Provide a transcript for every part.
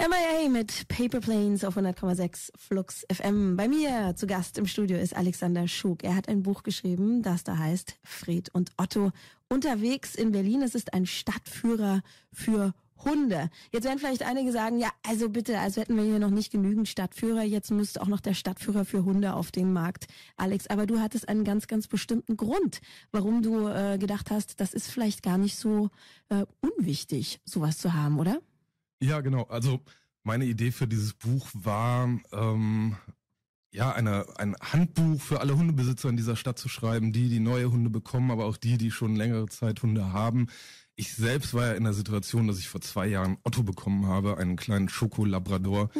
MIA mit Paper Planes auf 100,6 Flux FM. Bei mir zu Gast im Studio ist Alexander Schug. Er hat ein Buch geschrieben, das da heißt Fred und Otto unterwegs in Berlin. Es ist ein Stadtführer für Hunde. Jetzt werden vielleicht einige sagen, ja, also bitte, also hätten wir hier noch nicht genügend Stadtführer, jetzt müsste auch noch der Stadtführer für Hunde auf dem Markt. Alex, aber du hattest einen ganz, ganz bestimmten Grund, warum du äh, gedacht hast, das ist vielleicht gar nicht so äh, unwichtig, sowas zu haben, oder? Ja, genau. Also meine Idee für dieses Buch war, ähm, ja, eine, ein Handbuch für alle Hundebesitzer in dieser Stadt zu schreiben, die, die neue Hunde bekommen, aber auch die, die schon längere Zeit Hunde haben. Ich selbst war ja in der Situation, dass ich vor zwei Jahren Otto bekommen habe, einen kleinen Schokolabrador.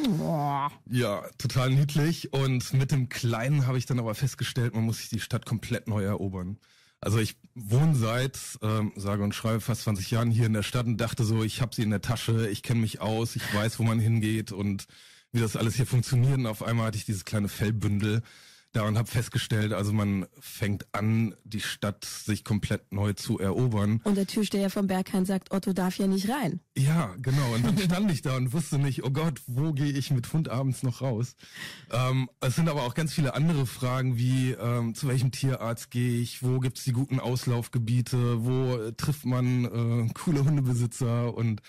Ja, total niedlich. Und mit dem Kleinen habe ich dann aber festgestellt, man muss sich die Stadt komplett neu erobern. Also ich wohne seit, ähm, sage und schreibe, fast 20 Jahren hier in der Stadt und dachte so, ich habe sie in der Tasche, ich kenne mich aus, ich weiß, wo man hingeht und wie das alles hier funktioniert. Und auf einmal hatte ich dieses kleine Fellbündel da und habe festgestellt, also man fängt an, die Stadt sich komplett neu zu erobern. Und der Türsteher vom Berghain sagt, Otto darf hier nicht rein. Ja, genau. Und dann stand ich da und wusste nicht, oh Gott, wo gehe ich mit Hund abends noch raus? Ähm, es sind aber auch ganz viele andere Fragen, wie ähm, zu welchem Tierarzt gehe ich, wo gibt's die guten Auslaufgebiete, wo äh, trifft man äh, coole Hundebesitzer und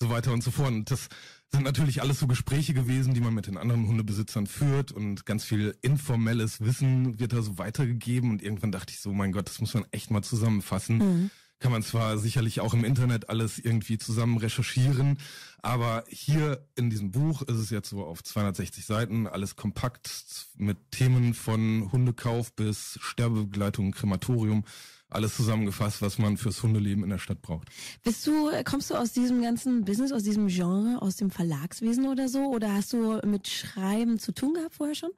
so weiter und so fort. Und das sind natürlich alles so Gespräche gewesen, die man mit den anderen Hundebesitzern führt und ganz viel informelles Wissen wird da so weitergegeben und irgendwann dachte ich so, mein Gott, das muss man echt mal zusammenfassen. Mhm kann man zwar sicherlich auch im Internet alles irgendwie zusammen recherchieren, aber hier in diesem Buch ist es jetzt so auf 260 Seiten, alles kompakt mit Themen von Hundekauf bis Sterbebegleitung, Krematorium, alles zusammengefasst, was man fürs Hundeleben in der Stadt braucht. Bist du, kommst du aus diesem ganzen Business, aus diesem Genre, aus dem Verlagswesen oder so? Oder hast du mit Schreiben zu tun gehabt vorher schon?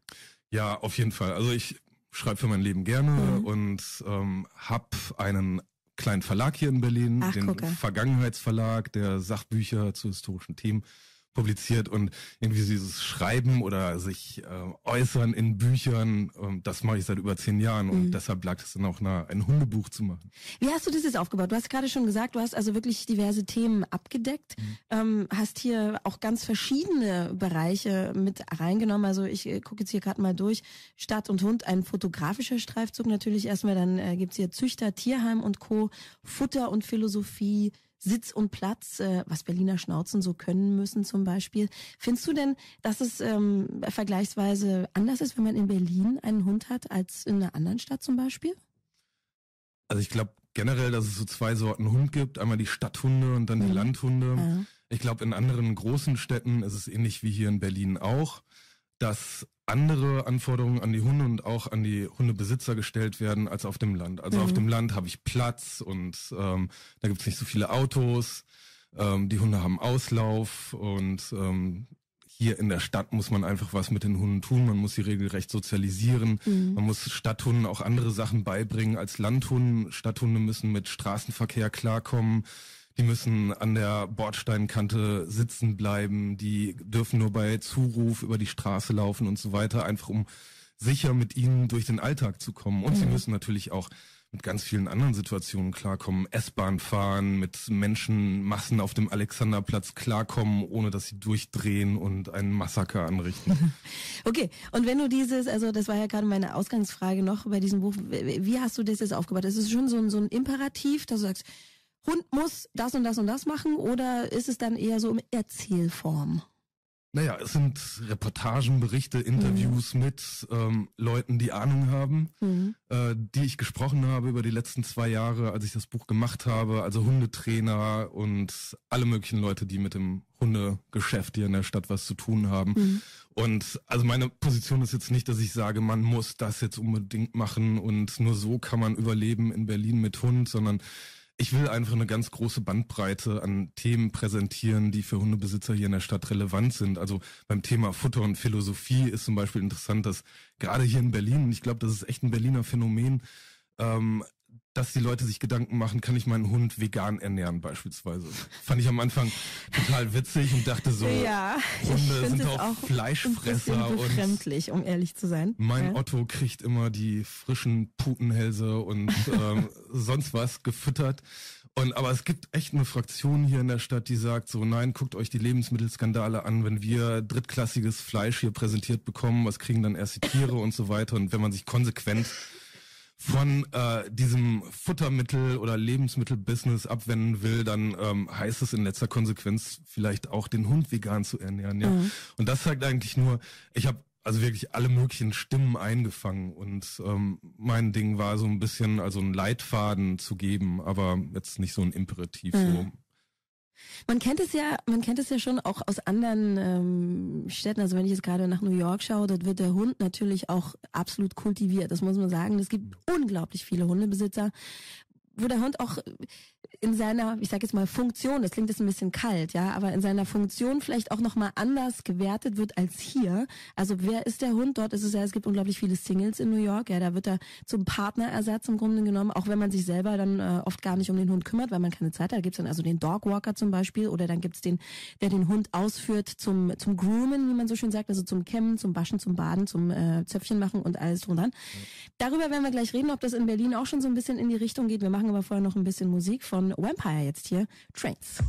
Ja, auf jeden Fall. Also ich schreibe für mein Leben gerne mhm. und ähm, habe einen kleinen Verlag hier in Berlin, Ach, den gucke. Vergangenheitsverlag, der Sachbücher zu historischen Themen publiziert und irgendwie dieses Schreiben oder sich äh, äußern in Büchern, ähm, das mache ich seit über zehn Jahren mhm. deshalb lag es dann auch nah, ein Hundebuch zu machen. Wie hast du das jetzt aufgebaut? Du hast gerade schon gesagt, du hast also wirklich diverse Themen abgedeckt, mhm. ähm, hast hier auch ganz verschiedene Bereiche mit reingenommen. Also ich äh, gucke jetzt hier gerade mal durch. Stadt und Hund, ein fotografischer Streifzug natürlich erstmal, dann äh, gibt's hier Züchter, Tierheim und Co., Futter und Philosophie, Sitz und Platz, äh, was Berliner Schnauzen so können müssen zum Beispiel. Findest du denn, dass es ähm, vergleichsweise anders ist, wenn man in Berlin einen Hund hat, als in einer anderen Stadt zum Beispiel? Also ich glaube generell, dass es so zwei Sorten Hund gibt. Einmal die Stadthunde und dann mhm. die Landhunde. Ja. Ich glaube, in anderen großen Städten ist es ähnlich wie hier in Berlin auch dass andere Anforderungen an die Hunde und auch an die Hundebesitzer gestellt werden als auf dem Land. Also mhm. auf dem Land habe ich Platz und ähm, da gibt es nicht so viele Autos. Ähm, die Hunde haben Auslauf und ähm, hier in der Stadt muss man einfach was mit den Hunden tun. Man muss sie regelrecht sozialisieren. Mhm. Man muss Stadthunden auch andere Sachen beibringen als Landhunden. Stadthunde müssen mit Straßenverkehr klarkommen. Die müssen an der Bordsteinkante sitzen bleiben, die dürfen nur bei Zuruf über die Straße laufen und so weiter, einfach um sicher mit ihnen durch den Alltag zu kommen. Und mhm. sie müssen natürlich auch mit ganz vielen anderen Situationen klarkommen, S-Bahn fahren, mit Menschenmassen auf dem Alexanderplatz klarkommen, ohne dass sie durchdrehen und einen Massaker anrichten. Okay, und wenn du dieses, also das war ja gerade meine Ausgangsfrage noch bei diesem Buch, wie hast du das jetzt aufgebaut? Das ist schon so ein, so ein Imperativ, dass du sagst, Hund muss das und das und das machen oder ist es dann eher so im Erzählform? Naja, es sind Reportagen, Berichte, Interviews mhm. mit ähm, Leuten, die Ahnung haben, mhm. äh, die ich gesprochen habe über die letzten zwei Jahre, als ich das Buch gemacht habe. Also Hundetrainer und alle möglichen Leute, die mit dem Hundegeschäft hier in der Stadt was zu tun haben. Mhm. Und also meine Position ist jetzt nicht, dass ich sage, man muss das jetzt unbedingt machen und nur so kann man überleben in Berlin mit Hund, sondern ich will einfach eine ganz große Bandbreite an Themen präsentieren, die für Hundebesitzer hier in der Stadt relevant sind. Also beim Thema Futter und Philosophie ist zum Beispiel interessant, dass gerade hier in Berlin, ich glaube, das ist echt ein Berliner Phänomen, ähm, dass die Leute sich Gedanken machen, kann ich meinen Hund vegan ernähren beispielsweise. Fand ich am Anfang total witzig und dachte so, ja, Hunde sind auch, auch Fleischfresser und fremdlich, um ehrlich zu sein. Mein ja. Otto kriegt immer die frischen Putenhälse und ähm, sonst was gefüttert. Und aber es gibt echt eine Fraktion hier in der Stadt, die sagt so, nein, guckt euch die Lebensmittelskandale an, wenn wir drittklassiges Fleisch hier präsentiert bekommen, was kriegen dann erst die Tiere und so weiter. Und wenn man sich konsequent von äh, diesem Futtermittel oder Lebensmittelbusiness abwenden will, dann ähm, heißt es in letzter Konsequenz vielleicht auch den Hund vegan zu ernähren. Ja? Mhm. Und das zeigt eigentlich nur, ich habe also wirklich alle möglichen Stimmen eingefangen und ähm, mein Ding war so ein bisschen also einen Leitfaden zu geben, aber jetzt nicht so ein Imperativ. Mhm. So man kennt es ja, man kennt es ja schon auch aus anderen ähm, Städten. Also wenn ich jetzt gerade nach New York schaue, dort wird der Hund natürlich auch absolut kultiviert. Das muss man sagen. Es gibt unglaublich viele Hundebesitzer wo der Hund auch in seiner, ich sage jetzt mal Funktion, das klingt jetzt ein bisschen kalt, ja, aber in seiner Funktion vielleicht auch noch mal anders gewertet wird als hier. Also wer ist der Hund? Dort ist es ja, es gibt unglaublich viele Singles in New York, ja, da wird er zum Partnerersatz im Grunde genommen, auch wenn man sich selber dann äh, oft gar nicht um den Hund kümmert, weil man keine Zeit hat. Da gibt's dann also den Dog Walker zum Beispiel oder dann gibt's den, der den Hund ausführt zum zum Groomen, wie man so schön sagt, also zum Kämmen, zum Waschen, zum Baden, zum äh, Zöpfchen machen und alles drum Darüber werden wir gleich reden, ob das in Berlin auch schon so ein bisschen in die Richtung geht. Wir machen machen aber vorher noch ein bisschen Musik von Vampire jetzt hier. Trains.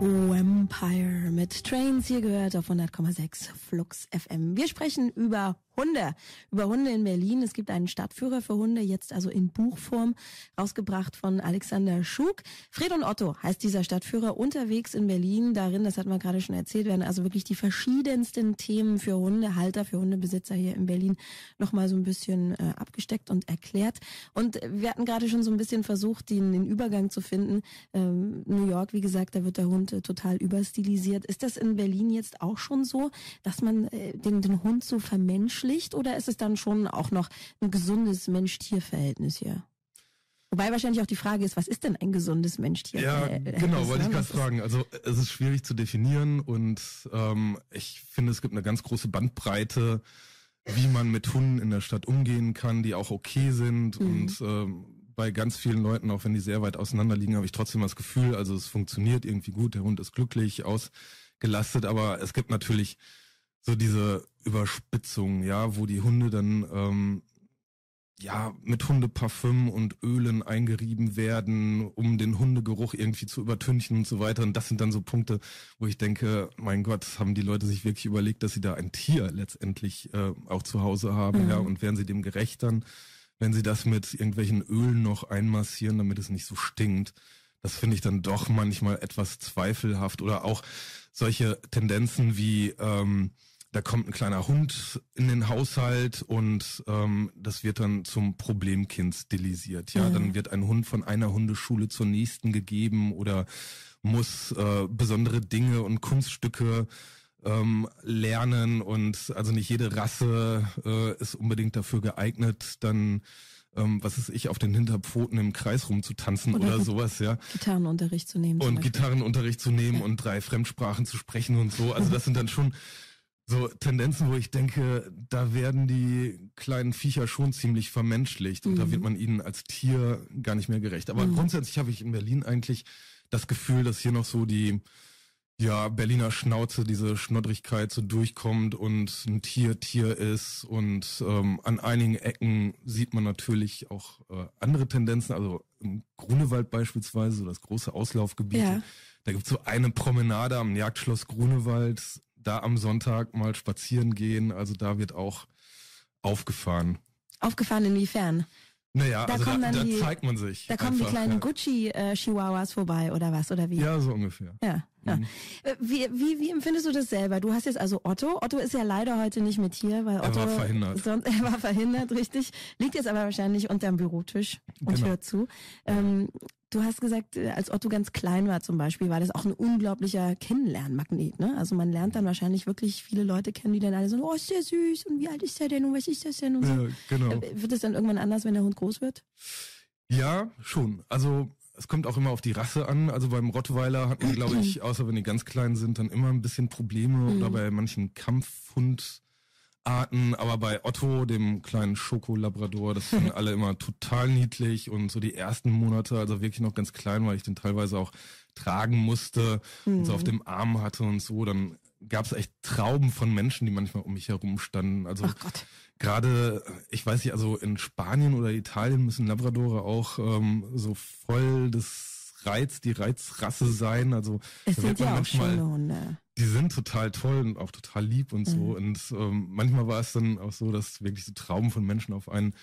Vampire mit Trains hier gehört auf 100,6 Flux FM. Wir sprechen über Hunde. Über Hunde in Berlin. Es gibt einen Stadtführer für Hunde, jetzt also in Buchform, rausgebracht von Alexander Schug. Fred und Otto heißt dieser Stadtführer unterwegs in Berlin. Darin, das hat man gerade schon erzählt, werden also wirklich die verschiedensten Themen für Hundehalter, für Hundebesitzer hier in Berlin nochmal so ein bisschen äh, abgesteckt und erklärt. Und wir hatten gerade schon so ein bisschen versucht, den, den Übergang zu finden. Ähm, New York, wie gesagt, da wird der Hund äh, total überstilisiert. Ist das in Berlin jetzt auch schon so, dass man äh, den, den Hund so vermenschlicht? Pflicht oder ist es dann schon auch noch ein gesundes Mensch-Tier-Verhältnis hier? Wobei wahrscheinlich auch die Frage ist, was ist denn ein gesundes Mensch-Tier? verhältnis Ja, ne? genau, wollte ich gerade fragen. Also es ist schwierig zu definieren und ähm, ich finde, es gibt eine ganz große Bandbreite, wie man mit Hunden in der Stadt umgehen kann, die auch okay sind mhm. und ähm, bei ganz vielen Leuten, auch wenn die sehr weit auseinander liegen, habe ich trotzdem das Gefühl, also es funktioniert irgendwie gut, der Hund ist glücklich, ausgelastet, aber es gibt natürlich so diese Überspitzung, ja, wo die Hunde dann ähm, ja mit Hundeparfüm und Ölen eingerieben werden, um den Hundegeruch irgendwie zu übertünchen und so weiter. Und das sind dann so Punkte, wo ich denke, mein Gott, haben die Leute sich wirklich überlegt, dass sie da ein Tier letztendlich äh, auch zu Hause haben, mhm. ja, und wären sie dem gerecht dann, wenn sie das mit irgendwelchen Ölen noch einmassieren, damit es nicht so stinkt. Das finde ich dann doch manchmal etwas zweifelhaft oder auch solche Tendenzen wie ähm, da kommt ein kleiner Hund in den Haushalt und ähm, das wird dann zum Problemkind stilisiert. Ja, mhm. dann wird ein Hund von einer Hundeschule zur nächsten gegeben oder muss äh, besondere Dinge und Kunststücke ähm, lernen und also nicht jede Rasse äh, ist unbedingt dafür geeignet, dann ähm, was ist ich, auf den Hinterpfoten im Kreis rumzutanzen oder, oder sowas, ja. Gitarrenunterricht zu nehmen. Und Gitarrenunterricht zu nehmen ja. und drei Fremdsprachen zu sprechen und so. Also das sind dann schon so Tendenzen, wo ich denke, da werden die kleinen Viecher schon ziemlich vermenschlicht mhm. und da mhm. wird man ihnen als Tier gar nicht mehr gerecht. Aber mhm. grundsätzlich habe ich in Berlin eigentlich das Gefühl, dass hier noch so die ja Berliner Schnauze, diese Schnoddrigkeit so durchkommt und ein Tier Tier ist und ähm, an einigen Ecken sieht man natürlich auch äh, andere Tendenzen. Also im Grunewald beispielsweise, so das große Auslaufgebiet. Ja. Da es so eine Promenade am Jagdschloss Grunewald, da am Sonntag mal spazieren gehen. Also da wird auch aufgefahren. Aufgefahren inwiefern? Naja, da, also da, da die, zeigt man sich. Da einfach, kommen die kleinen ja. Gucci-Chihuahuas äh, vorbei oder was oder wie? Ja, so ungefähr. Ja. ja. Mhm. Äh, wie, wie, wie empfindest du das selber? Du hast jetzt also Otto. Otto ist ja leider heute nicht mit hier, weil Otto er war verhindert. Sonst, er war verhindert, richtig. Liegt jetzt aber wahrscheinlich unterm Bürotisch und genau. hört zu. Ähm, Du hast gesagt, äh, als Otto ganz klein war zum Beispiel, war das auch ein unglaublicher Kennenlernmagnet. Ne? Also man lernt dann wahrscheinlich wirklich viele Leute kennen, die dann alle so, oh, ist der süß und wie alt ist der denn und was ist das denn? Und so. ja, genau. Äh, wird es dann irgendwann anders, wenn der Hund groß wird? Ja, schon. Also es kommt auch immer auf die Rasse an. Also beim Rottweiler hat man, glaube ich, außer wenn die ganz klein sind, dann immer ein bisschen Probleme mhm. oder bei manchen Kampfhund Arten, aber bei Otto, dem kleinen Schokolabrador, das sind alle immer total niedlich und so die ersten Monate, also wirklich noch ganz klein, weil ich den teilweise auch tragen musste mhm. und so auf mhm. dem Arm hatte und so, dann gab es echt Trauben von Menschen, die manchmal um mich herum standen. Also gerade, ich weiß nicht, also in Spanien oder Italien müssen Labradore auch ähm, so voll des Reiz, die Reizrasse sein. Also es sind ja auch schöne Hunde. Die sind total toll und auch total lieb und mhm. so. Und ähm, manchmal war es dann auch so, dass wirklich so Trauben von Menschen auf einen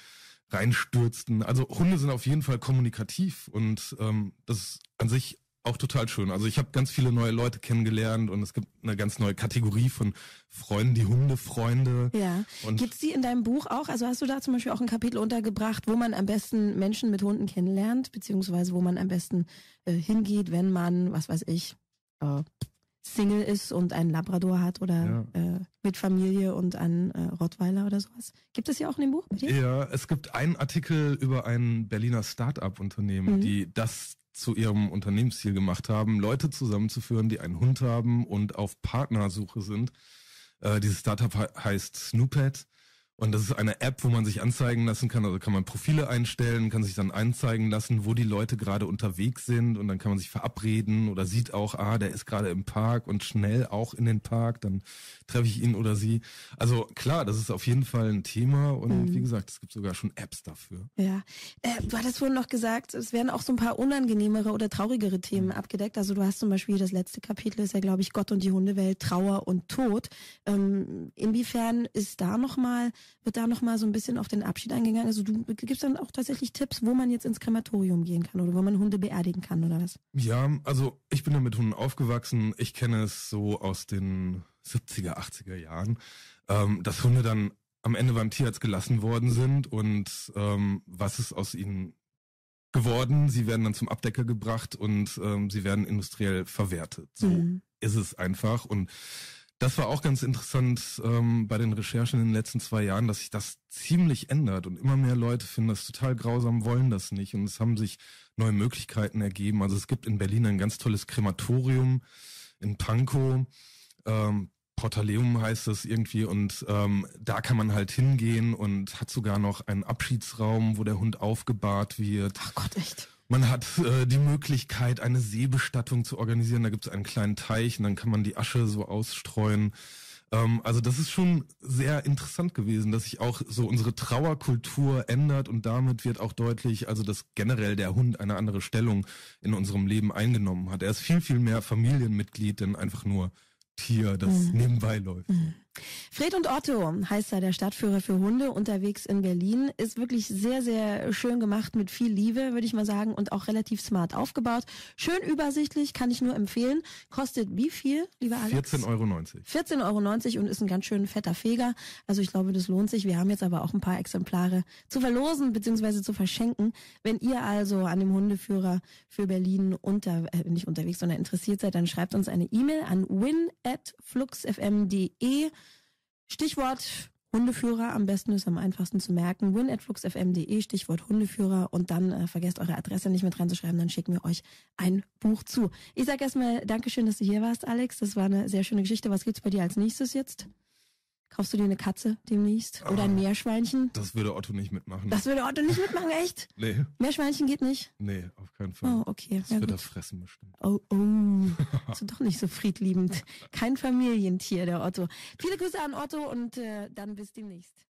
reinstürzten. Also Hunde sind auf jeden Fall kommunikativ und ähm, das ist an sich auch total schön. Also ich habe ganz viele neue Leute kennengelernt und es gibt eine ganz neue Kategorie von Freunden, die Hundefreunde. Ja. Gibt es die in deinem Buch auch? Also hast du da zum Beispiel auch ein Kapitel untergebracht, wo man am besten Menschen mit Hunden kennenlernt, beziehungsweise wo man am besten äh, hingeht, wenn man, was weiß ich, äh, Single ist und einen Labrador hat oder ja. äh, mit Familie und einen äh, Rottweiler oder sowas. Gibt es ja auch in dem Buch? Ja, es gibt einen Artikel über ein Berliner Start-up-Unternehmen, mhm. die das zu ihrem Unternehmensziel gemacht haben, Leute zusammenzuführen, die einen Hund haben und auf Partnersuche sind. Äh, dieses Startup heißt Snoopad und das ist eine App, wo man sich anzeigen lassen kann. Also kann man Profile einstellen, kann sich dann anzeigen lassen, wo die Leute gerade unterwegs sind. Und dann kann man sich verabreden oder sieht auch, ah, der ist gerade im Park und schnell auch in den Park. Dann treffe ich ihn oder sie. Also klar, das ist auf jeden Fall ein Thema. Und mhm. wie gesagt, es gibt sogar schon Apps dafür. Ja. Äh, du hattest vorhin noch gesagt, es werden auch so ein paar unangenehmere oder traurigere Themen mhm. abgedeckt. Also du hast zum Beispiel das letzte Kapitel ist ja, glaube ich, Gott und die Hundewelt, Trauer und Tod. Ähm, inwiefern ist da nochmal mal wird da nochmal so ein bisschen auf den Abschied eingegangen. Also du gibst dann auch tatsächlich Tipps, wo man jetzt ins Krematorium gehen kann oder wo man Hunde beerdigen kann oder was? Ja, also ich bin da mit Hunden aufgewachsen. Ich kenne es so aus den 70er, 80er Jahren, ähm, dass Hunde dann am Ende beim Tierarzt gelassen worden sind und ähm, was ist aus ihnen geworden? Sie werden dann zum Abdecker gebracht und ähm, sie werden industriell verwertet. So mhm. ist es einfach und das war auch ganz interessant ähm, bei den Recherchen in den letzten zwei Jahren, dass sich das ziemlich ändert und immer mehr Leute finden das total grausam, wollen das nicht und es haben sich neue Möglichkeiten ergeben. Also es gibt in Berlin ein ganz tolles Krematorium in Pankow, ähm, Portaleum heißt das irgendwie und ähm, da kann man halt hingehen und hat sogar noch einen Abschiedsraum, wo der Hund aufgebahrt wird. Ach Gott, echt? Man hat äh, die Möglichkeit, eine Seebestattung zu organisieren. Da gibt es einen kleinen Teich und dann kann man die Asche so ausstreuen. Ähm, also das ist schon sehr interessant gewesen, dass sich auch so unsere Trauerkultur ändert und damit wird auch deutlich, also dass generell der Hund eine andere Stellung in unserem Leben eingenommen hat. Er ist viel, viel mehr Familienmitglied, denn einfach nur Tier, das mhm. nebenbei läuft. Mhm. Fred und Otto heißt da der Stadtführer für Hunde unterwegs in Berlin. Ist wirklich sehr, sehr schön gemacht mit viel Liebe, würde ich mal sagen, und auch relativ smart aufgebaut. Schön übersichtlich, kann ich nur empfehlen. Kostet wie viel, lieber Alex? 14,90 Euro. 14,90 Euro und ist ein ganz schön fetter Feger. Also ich glaube, das lohnt sich. Wir haben jetzt aber auch ein paar Exemplare zu verlosen bzw. zu verschenken. Wenn ihr also an dem Hundeführer für Berlin unter, äh, nicht unterwegs, sondern interessiert seid, dann schreibt uns eine E-Mail an win@fluxfm.de Stichwort Hundeführer, am besten ist am einfachsten zu merken, win.fluxfm.de, Stichwort Hundeführer und dann äh, vergesst eure Adresse nicht mit reinzuschreiben, dann schicken wir euch ein Buch zu. Ich sage erstmal Dankeschön, dass du hier warst, Alex. Das war eine sehr schöne Geschichte. Was gibt's bei dir als nächstes jetzt? Kaufst du dir eine Katze demnächst? Oder ein ah, Meerschweinchen? Das würde Otto nicht mitmachen. Das würde Otto nicht mitmachen, echt? nee. Meerschweinchen geht nicht? Nee, auf keinen Fall. Oh, okay. Das ja, wird er fressen bestimmt. Oh, oh. Bist du doch nicht so friedliebend. Kein Familientier, der Otto. Viele Grüße an Otto und äh, dann bis demnächst.